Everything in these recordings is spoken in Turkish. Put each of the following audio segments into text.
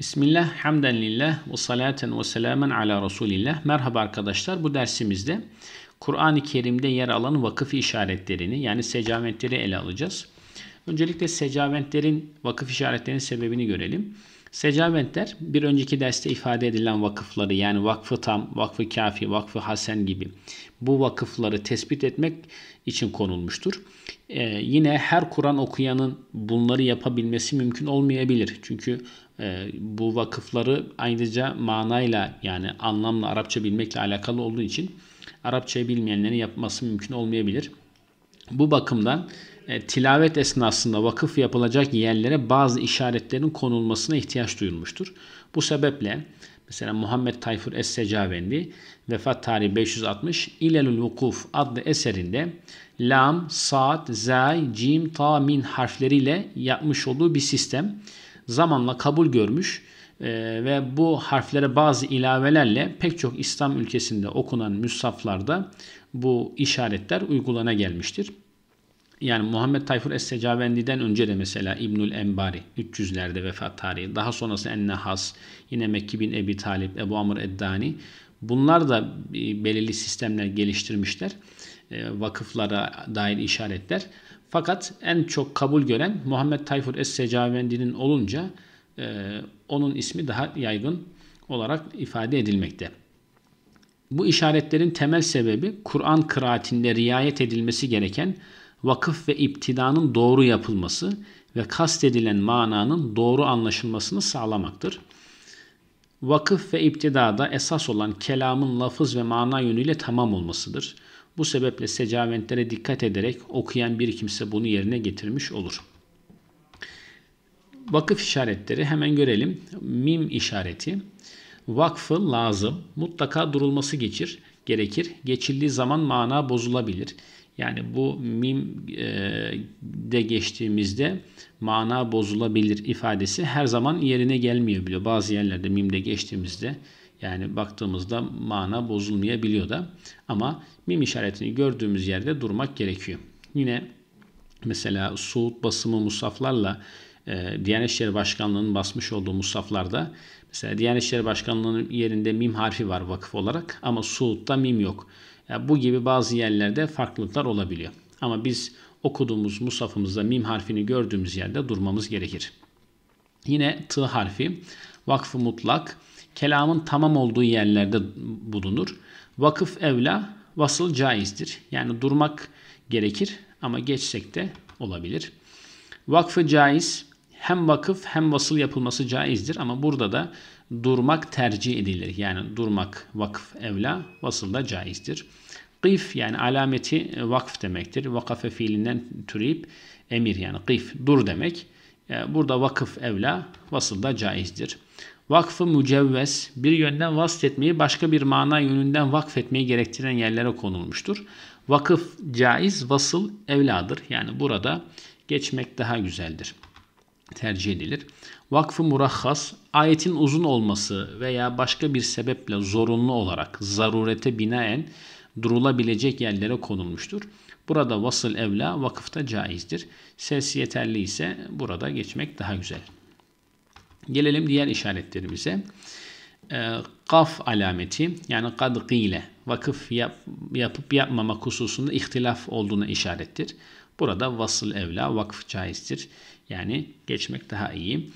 Bismillah, hamden lillah ve salaten ve selamen ala Resulillah. Merhaba arkadaşlar. Bu dersimizde Kur'an-ı Kerim'de yer alan vakıf işaretlerini yani secaventleri ele alacağız. Öncelikle secaventlerin, vakıf işaretlerinin sebebini görelim. Secaventler bir önceki derste ifade edilen vakıfları yani vakfı tam, vakfı kafi, vakfı hasen gibi bu vakıfları tespit etmek için konulmuştur. Ee, yine her Kur'an okuyanın bunları yapabilmesi mümkün olmayabilir. Çünkü e, bu vakıfları ayrıca manayla yani anlamla Arapça bilmekle alakalı olduğu için Arapçayı bilmeyenlerin yapması mümkün olmayabilir. Bu bakımdan e, tilavet esnasında vakıf yapılacak yerlere bazı işaretlerin konulmasına ihtiyaç duyulmuştur. Bu sebeple mesela Muhammed Tayfur Es-Secavendi vefat tarihi 560 İlelül Vukuf adlı eserinde lam, saat, zay, cim, ta, min harfleriyle yapmış olduğu bir sistem zamanla kabul görmüş e, ve bu harflere bazı ilavelerle pek çok İslam ülkesinde okunan müsaflarda bu işaretler uygulana gelmiştir yani Muhammed Tayfur Es-Secavendi'den önce de mesela İbnül Enbari 300'lerde vefat tarihi. Daha sonrası Ennehas, yine Mekki bin Ebi Talip, Ebu Amr Eddani. Bunlar da e, belirli sistemler geliştirmişler. E, vakıflara dair işaretler. Fakat en çok kabul gören Muhammed Tayfur Es-Secavendi'nin olunca e, onun ismi daha yaygın olarak ifade edilmekte. Bu işaretlerin temel sebebi Kur'an kıraatinde riayet edilmesi gereken vakıf ve iptidanın doğru yapılması ve kastedilen mananın doğru anlaşılmasını sağlamaktır. Vakıf ve iptidada esas olan kelamın lafız ve mana yönüyle tamam olmasıdır. Bu sebeple secaventlere dikkat ederek okuyan bir kimse bunu yerine getirmiş olur. Vakıf işaretleri hemen görelim. Mim işareti. Vakfı lazım. Mutlaka durulması geçir gerekir. Geçildiği zaman mana bozulabilir. Yani bu mim e, de geçtiğimizde mana bozulabilir ifadesi her zaman yerine gelmiyor biliyor. Bazı yerlerde mimde geçtiğimizde yani baktığımızda mana bozulmayabiliyor da ama mim işaretini gördüğümüz yerde durmak gerekiyor. Yine mesela Suud basımı musaflarla e, Diyanet İşleri Başkanlığı'nın basmış olduğu musaflarda Mesela Diyanet İşleri Başkanlığı'nın yerinde mim harfi var vakıf olarak ama Suud'da mim yok. Yani bu gibi bazı yerlerde farklılıklar olabiliyor. Ama biz okuduğumuz musafımızda mim harfini gördüğümüz yerde durmamız gerekir. Yine t harfi vakfı mutlak kelamın tamam olduğu yerlerde bulunur. Vakıf evla vasıl caizdir. Yani durmak gerekir ama geçsek de olabilir. Vakfı caiz hem vakıf hem vasıl yapılması caizdir ama burada da durmak tercih edilir. Yani durmak vakıf evla, vasıl da caizdir. Qif yani alameti vakf demektir. Vakafe fiilinden türeyip emir yani qif dur demek. E, burada vakıf evla, vasıl da caizdir. Vakfı mücevves bir yönden vasfetmeyi başka bir mana yönünden vakfetmeyi gerektiren yerlere konulmuştur. Vakıf caiz, vasıl evladır. Yani burada geçmek daha güzeldir tercih edilir. Vakfı murahhas, ayetin uzun olması veya başka bir sebeple zorunlu olarak zarurete binaen durulabilecek yerlere konulmuştur. Burada vasıl evla vakıfta caizdir. Ses yeterli ise burada geçmek daha güzel. Gelelim diğer işaretlerimize. E, kaf alameti yani kad gile vakıf yap, yapıp yapmamak hususunda ihtilaf olduğuna işarettir. Burada vasıl evla vakıf caizdir. Yani geçmek daha iyi.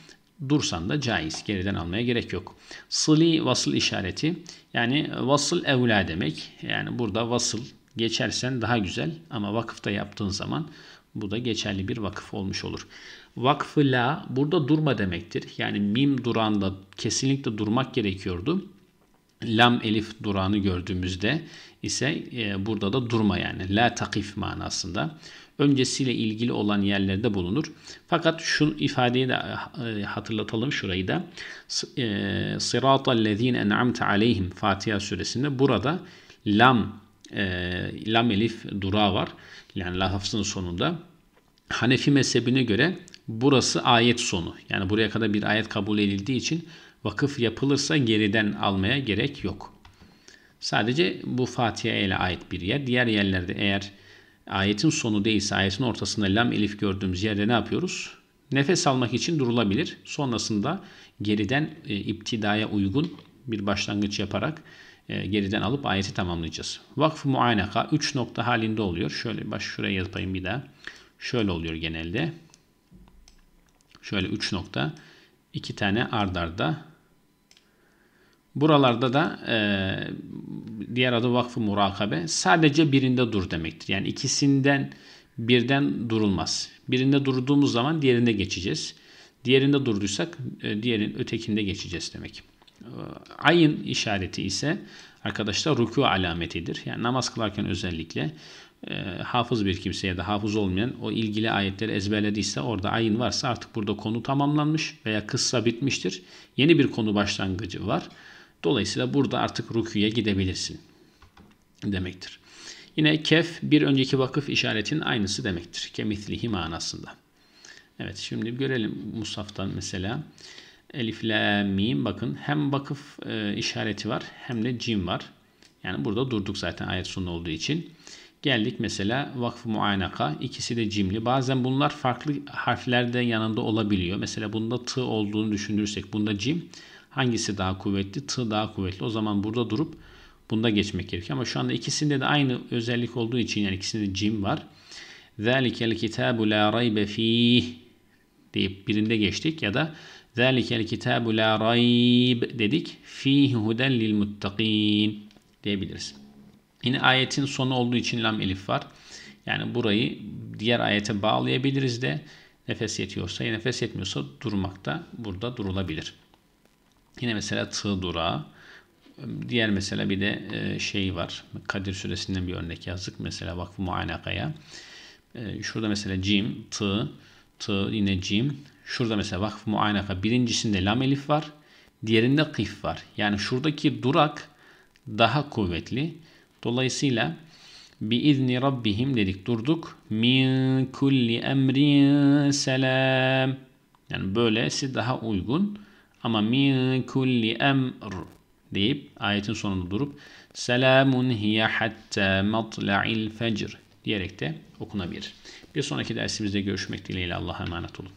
Dursan da caiz. Geriden almaya gerek yok. Sıli vasıl işareti. Yani vasıl evla demek. Yani burada vasıl geçersen daha güzel ama vakıfta yaptığın zaman bu da geçerli bir vakıf olmuş olur. Vakfı la burada durma demektir. Yani mim duranda kesinlikle durmak gerekiyordu lam elif durağını gördüğümüzde ise e, burada da durma yani la takif manasında. Öncesiyle ilgili olan yerlerde bulunur. Fakat şu ifadeyi de e, hatırlatalım şurayı da. E, Sıratallezine en'amte aleyhim Fatiha suresinde burada lam e, lam elif durağı var. Yani la sonunda. Hanefi mezhebine göre burası ayet sonu. Yani buraya kadar bir ayet kabul edildiği için vakıf yapılırsa geriden almaya gerek yok. Sadece bu Fatiha ile ait bir yer. Diğer yerlerde eğer ayetin sonu değilse ayetin ortasında lam elif gördüğümüz yerde ne yapıyoruz? Nefes almak için durulabilir. Sonrasında geriden e, iptidaya uygun bir başlangıç yaparak e, geriden alıp ayeti tamamlayacağız. Vakf muaynaka 3 nokta halinde oluyor. Şöyle baş şuraya yazayım bir daha. Şöyle oluyor genelde. Şöyle 3 nokta. 2 tane ardarda arda Buralarda da e, diğer adı vakfı murakabe sadece birinde dur demektir. Yani ikisinden birden durulmaz. Birinde durduğumuz zaman diğerinde geçeceğiz. Diğerinde durduysak e, diğerin ötekinde geçeceğiz demek. E, ayın işareti ise arkadaşlar ruku alametidir. Yani namaz kılarken özellikle e, hafız bir kimse ya da hafız olmayan o ilgili ayetleri ezberlediyse orada ayın varsa artık burada konu tamamlanmış veya kıssa bitmiştir. Yeni bir konu başlangıcı var. Dolayısıyla burada artık rüküye gidebilirsin demektir. Yine kef bir önceki vakıf işaretin aynısı demektir. Kemitlihi manasında. Evet şimdi görelim Musaf'tan mesela. Elif, la, mim bakın hem vakıf e, işareti var hem de cim var. Yani burada durduk zaten ayet sonu olduğu için. Geldik mesela vakf muaynaka ikisi de cimli. Bazen bunlar farklı harflerde yanında olabiliyor. Mesela bunda t olduğunu düşünürsek bunda cim Hangisi daha kuvvetli? T daha kuvvetli. O zaman burada durup bunda geçmek gerekiyor. Ama şu anda ikisinde de aynı özellik olduğu için yani ikisinde cim var. ذَلِكَ الْكِتَابُ لَا رَيْبَ ف۪يهِ deyip birinde geçtik ya da ذَلِكَ الْكِتَابُ لَا رَيْبَ dedik. ف۪يهِ lil muttaqin diyebiliriz. Yine ayetin sonu olduğu için lam elif var. Yani burayı diğer ayete bağlayabiliriz de nefes yetiyorsa, ya nefes yetmiyorsa durmakta burada durulabilir. Yine mesela tığ dura, Diğer mesela bir de e, şey var. Kadir suresinden bir örnek yazdık. Mesela vakfı muanakaya. E, şurada mesela cim, tı tı yine cim. Şurada mesela vakfı muanaka birincisinde lam elif var. Diğerinde kif var. Yani şuradaki durak daha kuvvetli. Dolayısıyla bi izni rabbihim dedik durduk. Min kulli emrin selam. Yani böylesi daha uygun. Ama min kulli emr deyip ayetin sonunda durup selamun hiye hatta matla'il fecr diyerek de okunabilir. Bir sonraki dersimizde görüşmek dileğiyle Allah'a emanet olun.